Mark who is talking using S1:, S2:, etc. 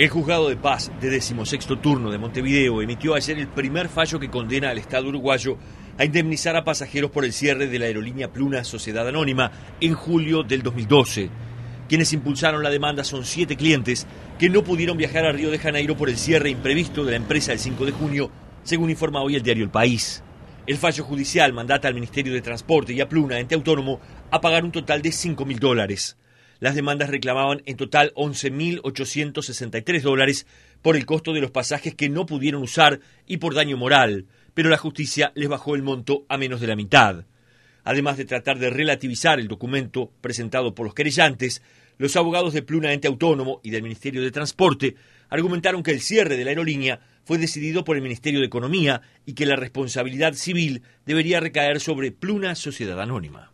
S1: El juzgado de paz de decimosexto
S2: turno de Montevideo emitió ayer el primer fallo que condena al Estado uruguayo a indemnizar a pasajeros por el cierre de la aerolínea Pluna Sociedad Anónima en julio del 2012. Quienes impulsaron la demanda son siete clientes que no pudieron viajar a Río de Janeiro por el cierre imprevisto de la empresa el 5 de junio, según informa hoy el diario El País. El fallo judicial mandata al Ministerio de Transporte y a Pluna, ente autónomo, a pagar un total de 5 mil dólares. Las demandas reclamaban en total 11.863 dólares por el costo de los pasajes que no pudieron usar y por daño moral, pero la justicia les bajó el monto a menos de la mitad. Además de tratar de relativizar el documento presentado por los querellantes, los abogados de Pluna Ente Autónomo y del Ministerio de Transporte argumentaron que el cierre de la aerolínea fue decidido por el Ministerio de Economía y que la responsabilidad civil debería recaer
S1: sobre Pluna Sociedad Anónima.